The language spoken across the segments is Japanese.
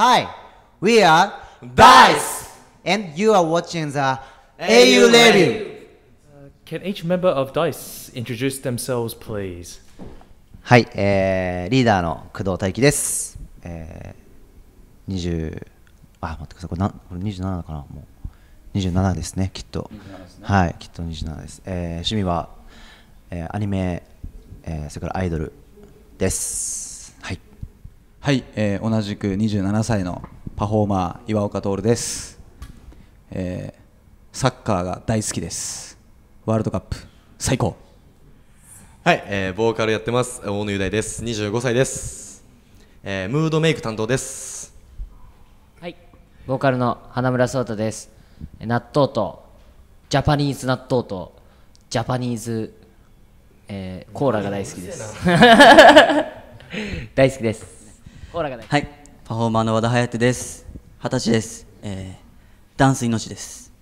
Hi, we are Dice, and you are watching the AU Review. Can each member of Dice introduce themselves, please? はい、えー、リーダーの工藤大輝です。えー、20あ待ってくださいこれなこれ27かなもう27ですねきっと、ね、はいきっと27です。えー、趣味は、えー、アニメ、えー、それからアイドルです。はい、えー、同じく27歳のパフォーマー岩岡徹です、えー、サッカーが大好きですワールドカップ最高はい、えー、ボーカルやってます大野雄大です25歳です、えー、ムードメイク担当ですはいボーカルの花村聡太です納豆とジャパニーズ納豆とジャパニーズ、えー、コーラが大好きです 大好きですオーラがはいパフォーマーの和田颯です二十歳です、えー、ダンス命です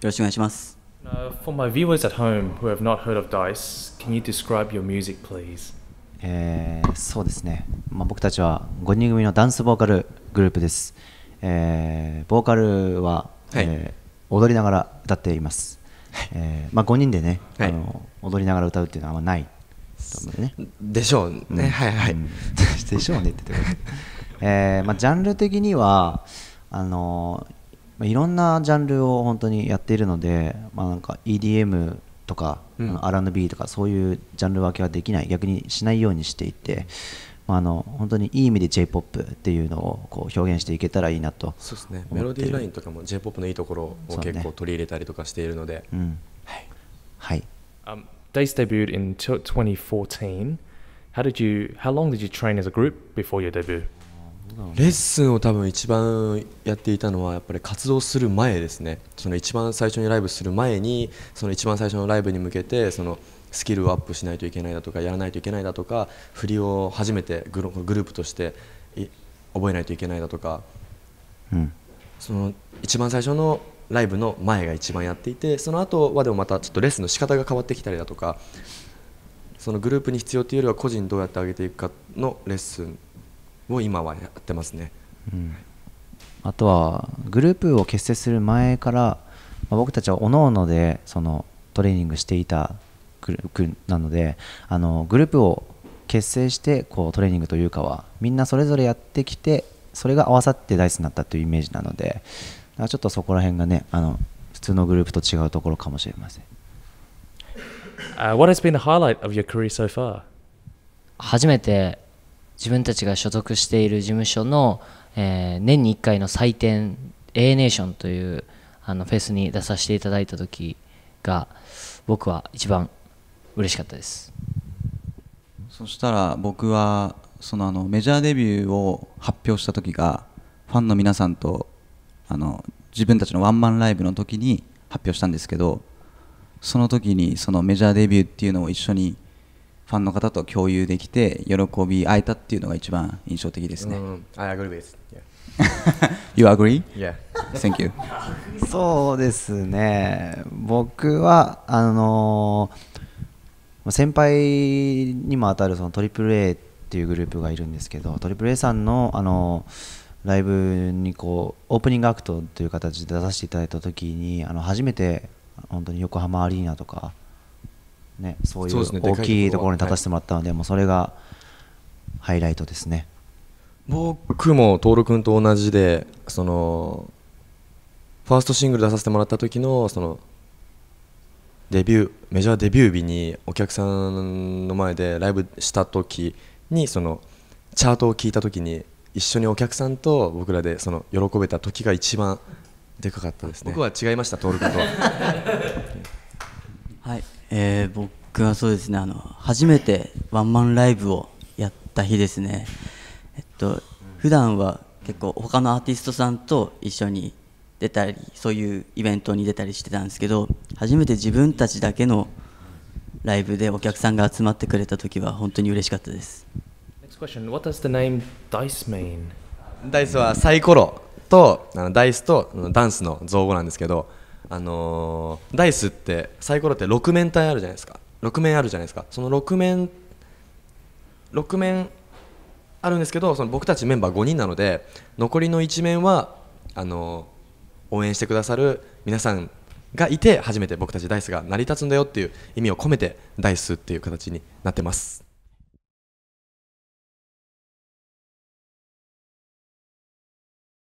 よろしくお願いします Uh, for my viewers at home who have not heard of DICE, can you describe your music, please? えー、そうですね、まあ、僕たちは5人組のダンスボーカルグループです、えー、ボーカルは、はい、えー、踊りながら歌っています、はい、えー、まあ、5人でね、はい、あの踊りながら歌うっていうのはあんまないね、でしょうね、うん、はいはい、うん、でしょうねってえーまあ、ジャンル的にはあのまあ、いろんなジャンルを本当にやっているので、まあ、なんか EDM とか、うん、R&B とかそういうジャンル分けはできない逆にしないようにしていて、まあ、あの本当にいい意味で j p o p っていうのをこう表現していけたらいいなとそうですねメロディーラインとかも j p o p のいいところを結構取り入れたりとかしているので、ねうん、はい、はい Dates debuted in 2014. How did you? How long did you train as a group before your debut? レッスンを多分一番やっていたのはやっぱり活動する前ですねその一番最初にライブする前にその一番最初のライブに向けてそのスキルをアップしないといけないだとかやらないといけないだとか振りを初めてグループとしてい覚えないといけないだとか、うん、その一番最初のライブの前が一番やっていてその後はでもまたちょっとレッスンの仕方が変わってきたりだとかそのグループに必要というよりは個人どうやって上げていくかのレッスンを今はやってますね、うん、あとはグループを結成する前から、まあ、僕たちは各々でそのトレーニングしていたグループなのであのグループを結成してこうトレーニングというかはみんなそれぞれやってきてそれが合わさってダイスになったというイメージなのでちょっとそこら辺がねあの普通のグループと違うところかもしれません。Uh, what has been the highlight of your career so far? 初めて自分たちが所属している事務所の、えー、年に1回の祭典 A ネーションというあのフェスに出させていただいた時が僕は一番嬉しかったです。そしたら僕はそのあのメジャーデビューを発表した時がファンの皆さんとあの自分たちのワンマンライブの時に発表したんですけどその時にそのメジャーデビューっていうのを一緒にファンの方と共有できて喜び会えたっていうのが一番印象的ですね。Mm, I agree with. Yeah. you agree? Yeah. Thank you. そうですね。僕はあのー、先輩にも当たるその AAA っていうグループがいるんですけど、AAA さんのあのーライブにこうオープニングアクトという形で出させていただいた時にあの初めて本当に横浜アリーナとか、ね、そういう大きいところに立たせてもらったので、もうそれがハイライトですね僕も徹君と同じでそのファーストシングル出させてもらった時のそのデビューメジャーデビュー日にお客さんの前でライブした時にそのチャートを聞いた時に一緒にお客さんと僕らでその喜べた時が一番でかかったですね僕は違いました徹君とは はい、えー、僕はそうですねあの初めてワンマンライブをやった日ですねえっと普段は結構他のアーティストさんと一緒に出たりそういうイベントに出たりしてたんですけど初めて自分たちだけのライブでお客さんが集まってくれた時は本当に嬉しかったです。question. What does the name dice mean? ダイスはサイコロとあのダイスとダンスの造語なんですけど、あのーダイスってサイコロって6面体あるじゃないですか6面あるじゃないですかその6面6面あるんですけどその僕たちメンバー5人なので残りの1面はあのー応援してくださる皆さんがいて初めて僕たちダイスが成り立つんだよっていう意味を込めてダイスっていう形になってます。